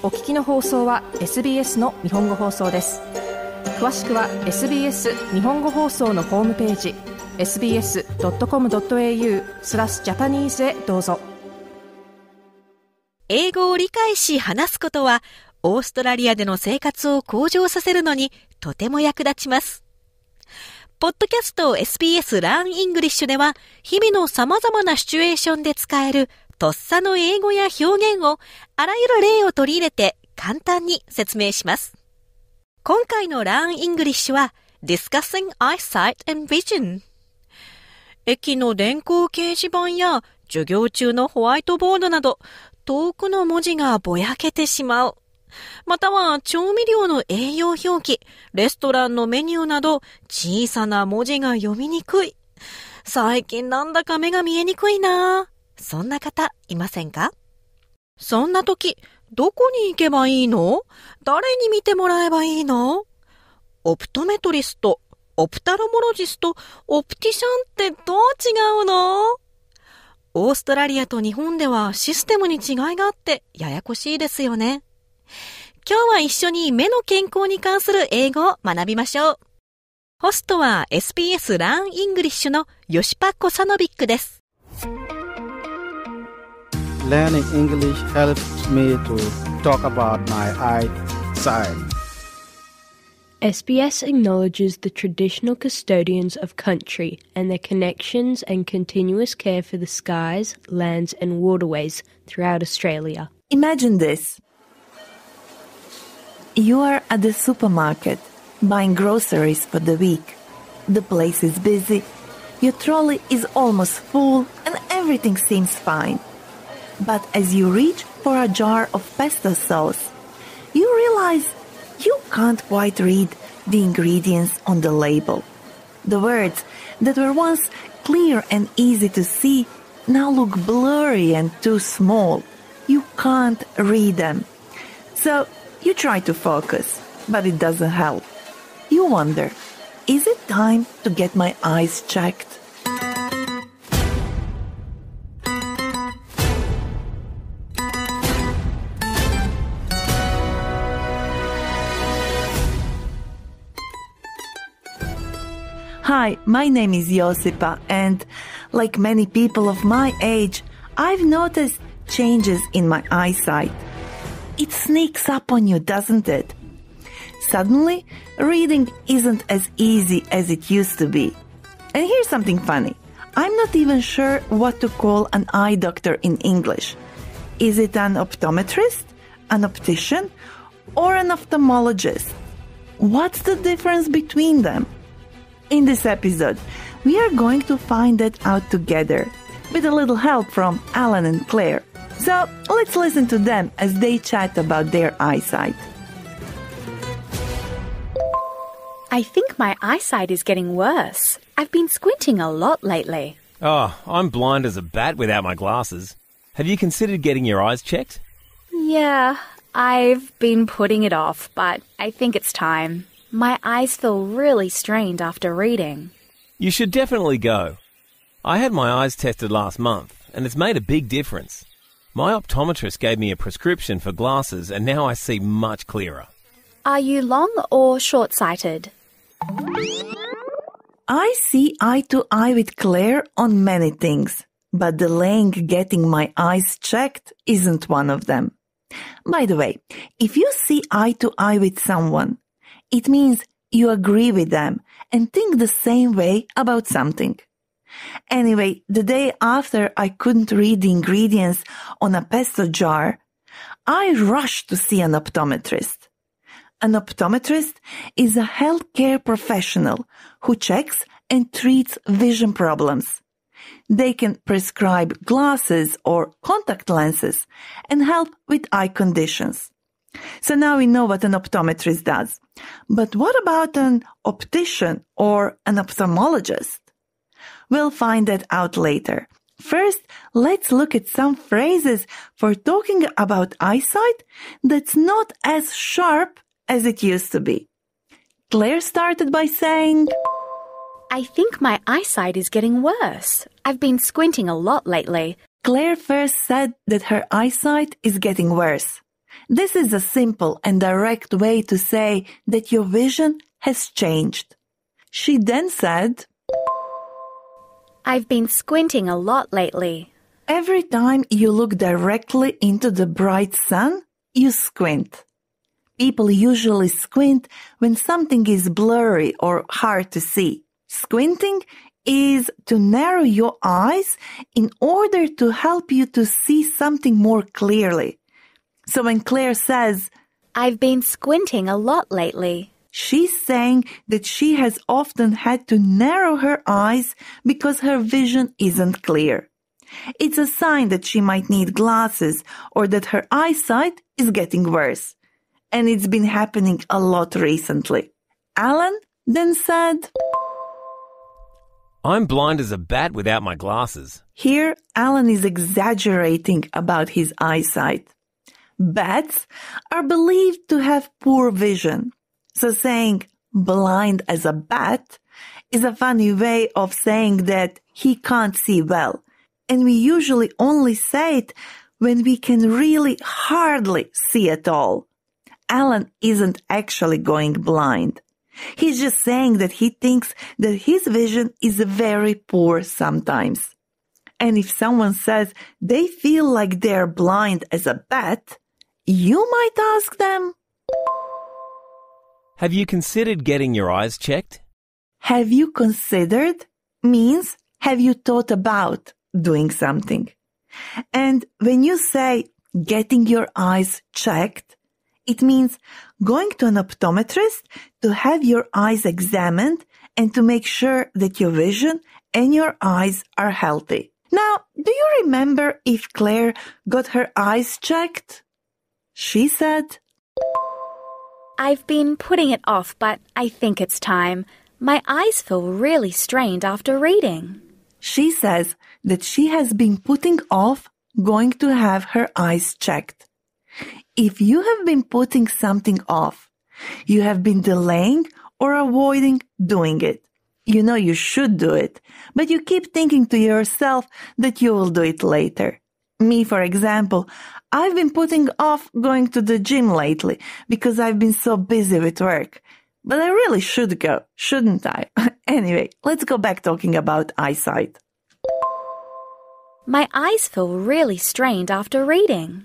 お聞きの放送は SBS の日本語放送です詳しくは SBS 日本語放送のホームページ sbs.com.au スラスジャパニーズへどうぞ英語を理解し話すことはオーストラリアでの生活を向上させるのにとても役立ちますポッドキャスト SBS ランイングリッシュでは日々の様々なシチュエーションで使えるとっさの英語や表現をあらゆる例を取り入れて簡単に説明します。今回の Learn English は Discussing Eyesight and Vision 駅の電光掲示板や授業中のホワイトボードなど遠くの文字がぼやけてしまう。または調味料の栄養表記、レストランのメニューなど小さな文字が読みにくい。最近なんだか目が見えにくいな。そんな方いませんかそんな時、どこに行けばいいの誰に見てもらえばいいのオプトメトリスト、オプタロモロジスト、オプティシャンってどう違うのオーストラリアと日本ではシステムに違いがあってややこしいですよね。今日は一緒に目の健康に関する英語を学びましょう。ホストは s p s ランイングリッシュのヨシパコサノビックです。learning English helps me to talk about my eyesight. SBS acknowledges the traditional custodians of country and their connections and continuous care for the skies, lands, and waterways throughout Australia. Imagine this you are at the supermarket buying groceries for the week. The place is busy, your trolley is almost full, and everything seems fine. But as you reach for a jar of pesto sauce, you realize you can't quite read the ingredients on the label. The words that were once clear and easy to see now look blurry and too small. You can't read them. So you try to focus, but it doesn't help. You wonder, is it time to get my eyes checked? Hi, my name is Josipa, and like many people of my age, I've noticed changes in my eyesight. It sneaks up on you, doesn't it? Suddenly, reading isn't as easy as it used to be. And here's something funny I'm not even sure what to call an eye doctor in English. Is it an optometrist, an optician, or an ophthalmologist? What's the difference between them? In this episode, we are going to find that out together with a little help from Alan and Claire. So let's listen to them as they chat about their eyesight. I think my eyesight is getting worse. I've been squinting a lot lately. Oh, I'm blind as a bat without my glasses. Have you considered getting your eyes checked? Yeah, I've been putting it off, but I think it's time. My eyes feel really strained after reading. You should definitely go. I had my eyes tested last month, and it's made a big difference. My optometrist gave me a prescription for glasses, and now I see much clearer. Are you long or short sighted? I see eye to eye with Claire on many things, but delaying getting my eyes checked isn't one of them. By the way, if you see eye to eye with someone, it means you agree with them and think the same way about something. Anyway, the day after I couldn't read the ingredients on a pesto jar, I rushed to see an optometrist. An optometrist is a healthcare professional who checks and treats vision problems. They can prescribe glasses or contact lenses and help with eye conditions. So now we know what an optometrist does. But what about an optician or an ophthalmologist? We'll find that out later. First, let's look at some phrases for talking about eyesight that's not as sharp as it used to be. Claire started by saying, I think my eyesight is getting worse. I've been squinting a lot lately. Claire first said that her eyesight is getting worse. This is a simple and direct way to say that your vision has changed. She then said, I've been squinting a lot lately. Every time you look directly into the bright sun, you squint. People usually squint when something is blurry or hard to see. Squinting is to narrow your eyes in order to help you to see something more clearly. So when Claire says, I've been squinting a lot lately, she's saying that she has often had to narrow her eyes because her vision isn't clear. It's a sign that she might need glasses or that her eyesight is getting worse. And it's been happening a lot recently. Alan then said, I'm blind as a bat without my glasses. Here, Alan is exaggerating about his eyesight. Bats are believed to have poor vision. So saying blind as a bat is a funny way of saying that he can't see well. And we usually only say it when we can really hardly see at all. Alan isn't actually going blind. He's just saying that he thinks that his vision is very poor sometimes. And if someone says they feel like they're blind as a bat, you might ask them. Have you considered getting your eyes checked? Have you considered means have you thought about doing something? And when you say getting your eyes checked, it means going to an optometrist to have your eyes examined and to make sure that your vision and your eyes are healthy. Now, do you remember if Claire got her eyes checked? She said, I've been putting it off, but I think it's time. My eyes feel really strained after reading. She says that she has been putting off going to have her eyes checked. If you have been putting something off, you have been delaying or avoiding doing it. You know you should do it, but you keep thinking to yourself that you will do it later. Me, for example, I've been putting off going to the gym lately because I've been so busy with work. But I really should go, shouldn't I? anyway, let's go back talking about eyesight. My eyes feel really strained after reading.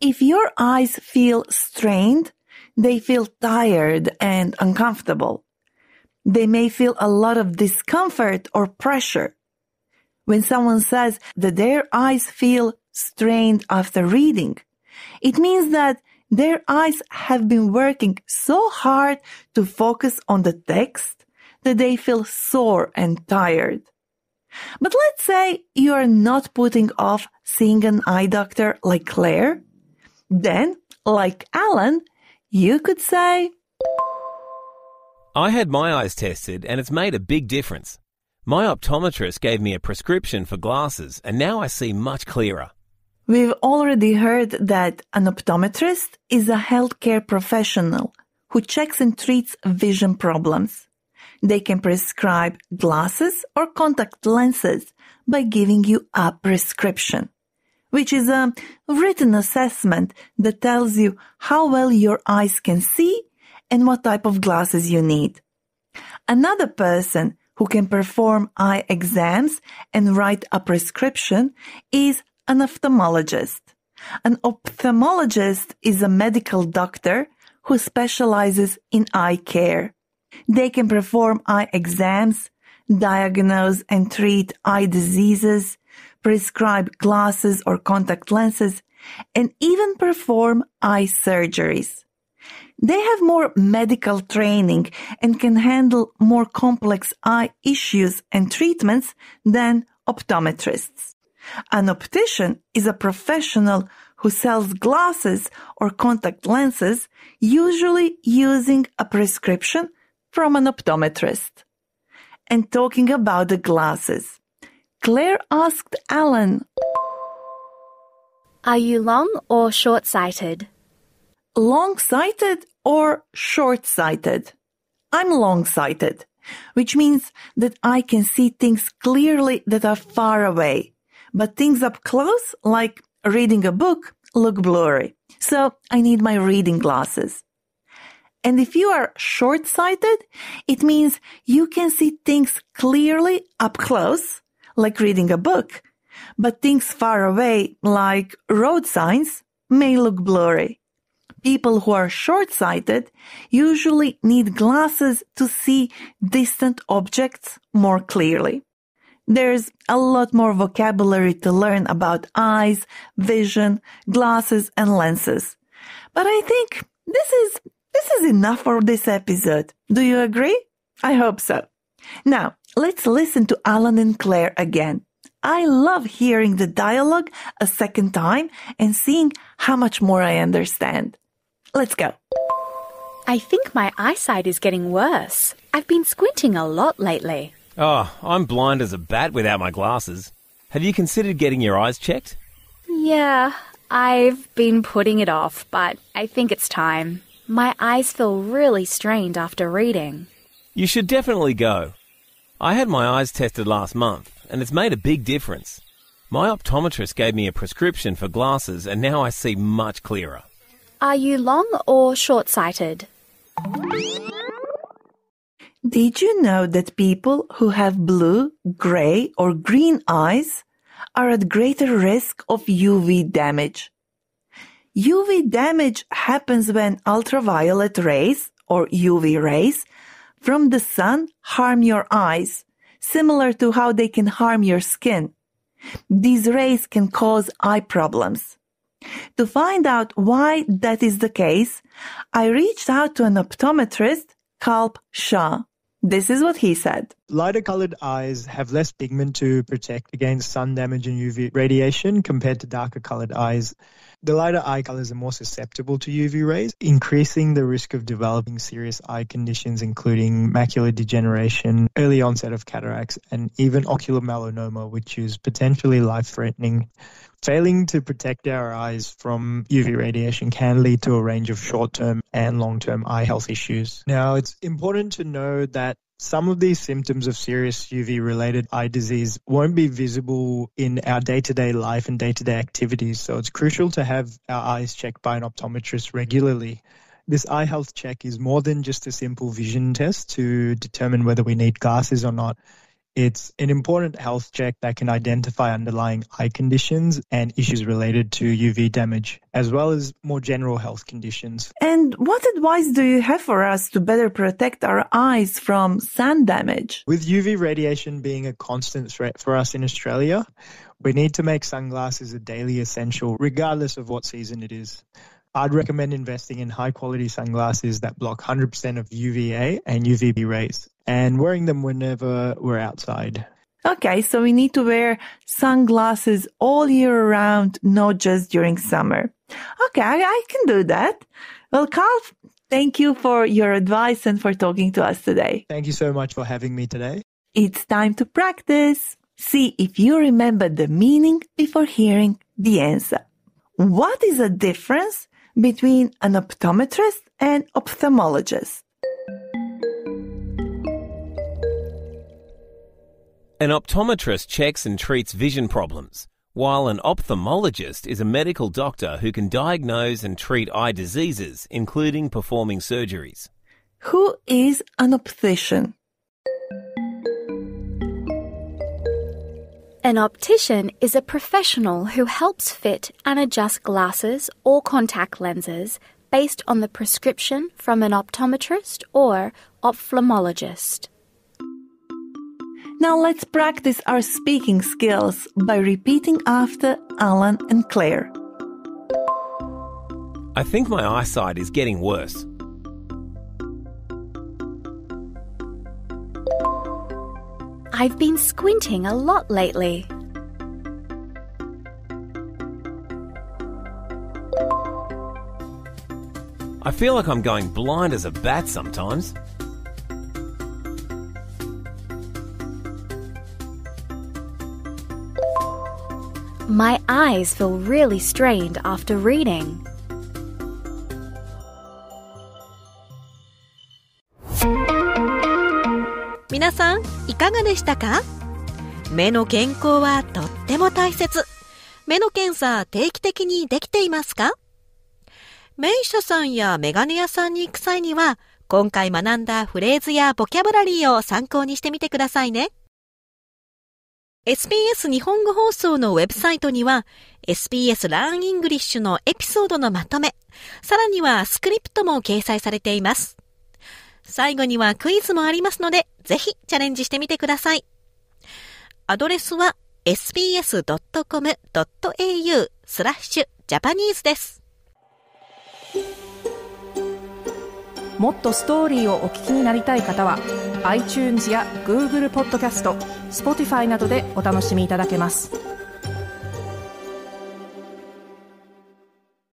If your eyes feel strained, they feel tired and uncomfortable. They may feel a lot of discomfort or pressure. When someone says that their eyes feel strained after reading, it means that their eyes have been working so hard to focus on the text that they feel sore and tired. But let's say you are not putting off seeing an eye doctor like Claire. Then, like Alan, you could say, I had my eyes tested and it's made a big difference. My optometrist gave me a prescription for glasses and now I see much clearer. We've already heard that an optometrist is a healthcare professional who checks and treats vision problems. They can prescribe glasses or contact lenses by giving you a prescription, which is a written assessment that tells you how well your eyes can see and what type of glasses you need. Another person who can perform eye exams and write a prescription is an ophthalmologist. An ophthalmologist is a medical doctor who specializes in eye care. They can perform eye exams, diagnose and treat eye diseases, prescribe glasses or contact lenses, and even perform eye surgeries. They have more medical training and can handle more complex eye issues and treatments than optometrists. An optician is a professional who sells glasses or contact lenses, usually using a prescription from an optometrist. And talking about the glasses, Claire asked Alan, Are you long or short sighted? long sighted or short sighted? I'm long sighted, which means that I can see things clearly that are far away, but things up close, like reading a book, look blurry. So I need my reading glasses. And if you are short sighted, it means you can see things clearly up close, like reading a book, but things far away, like road signs, may look blurry people who are short-sighted usually need glasses to see distant objects more clearly. There's a lot more vocabulary to learn about eyes, vision, glasses, and lenses. But I think this is, this is enough for this episode. Do you agree? I hope so. Now, let's listen to Alan and Claire again. I love hearing the dialogue a second time and seeing how much more I understand. Let's go. I think my eyesight is getting worse. I've been squinting a lot lately. Oh, I'm blind as a bat without my glasses. Have you considered getting your eyes checked? Yeah, I've been putting it off, but I think it's time. My eyes feel really strained after reading. You should definitely go. I had my eyes tested last month, and it's made a big difference. My optometrist gave me a prescription for glasses, and now I see much clearer. Are you long or short sighted? Did you know that people who have blue, gray, or green eyes are at greater risk of UV damage? UV damage happens when ultraviolet rays or UV rays from the sun harm your eyes, similar to how they can harm your skin. These rays can cause eye problems. To find out why that is the case, I reached out to an optometrist, Kalp Shah. This is what he said. Lighter colored eyes have less pigment to protect against sun damage and UV radiation compared to darker colored eyes. The lighter eye colors are more susceptible to UV rays, increasing the risk of developing serious eye conditions, including macular degeneration, early onset of cataracts, and even ocular melanoma, which is potentially life threatening. Failing to protect our eyes from UV radiation can lead to a range of short term and long term eye health issues. Now, it's important to know that some of these symptoms of serious UV related eye disease won't be visible in our day to day life and day to day activities. So it's crucial to have our eyes checked by an optometrist regularly. This eye health check is more than just a simple vision test to determine whether we need glasses or not. It's an important health check that can identify underlying eye conditions and issues related to UV damage, as well as more general health conditions. And what advice do you have for us to better protect our eyes from sun damage? With UV radiation being a constant threat for us in Australia, we need to make sunglasses a daily essential, regardless of what season it is. I'd recommend investing in high quality sunglasses that block 100% of UVA and UVB rays and wearing them whenever we're outside. Okay, so we need to wear sunglasses all year round, not just during summer. Okay, I, I can do that. Well, Carl, thank you for your advice and for talking to us today. Thank you so much for having me today. It's time to practice. See if you remember the meaning before hearing the answer. What is the difference between an optometrist and ophthalmologist? An optometrist checks and treats vision problems, while an ophthalmologist is a medical doctor who can diagnose and treat eye diseases, including performing surgeries. Who is an optician? An optician is a professional who helps fit and adjust glasses or contact lenses based on the prescription from an optometrist or ophthalmologist. Now let's practice our speaking skills by repeating after Alan and Claire. I think my eyesight is getting worse. I've been squinting a lot lately. I feel like I'm going blind as a bat sometimes. My eyes feel really strained after reading. 皆さんいかがでしたか目の健康はとっても大切。目の検査定期的にできていますか名医者さんやメガネ屋さんに行く際には、今回学んだフレーズやボキャブラリーを参考にしてみてくださいね。SBS 日本語放送のウェブサイトには SBS ラ r ンイングリッシュのエピソードのまとめ、さらにはスクリプトも掲載されています。最後にはクイズもありますので、ぜひチャレンジしてみてください。アドレスは sbs.com.au スラッシュジャパニーズです。もっとストーリーをお聞きになりたい方は、iTunes や Google ポッドキャスト、Spotify などでお楽しみいただけます。